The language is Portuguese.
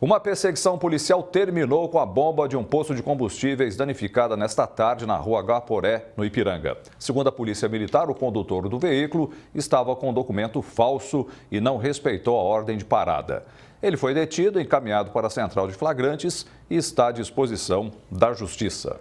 Uma perseguição policial terminou com a bomba de um posto de combustíveis danificada nesta tarde na rua Gaporé, no Ipiranga. Segundo a Polícia Militar, o condutor do veículo estava com um documento falso e não respeitou a ordem de parada. Ele foi detido, encaminhado para a central de flagrantes e está à disposição da Justiça.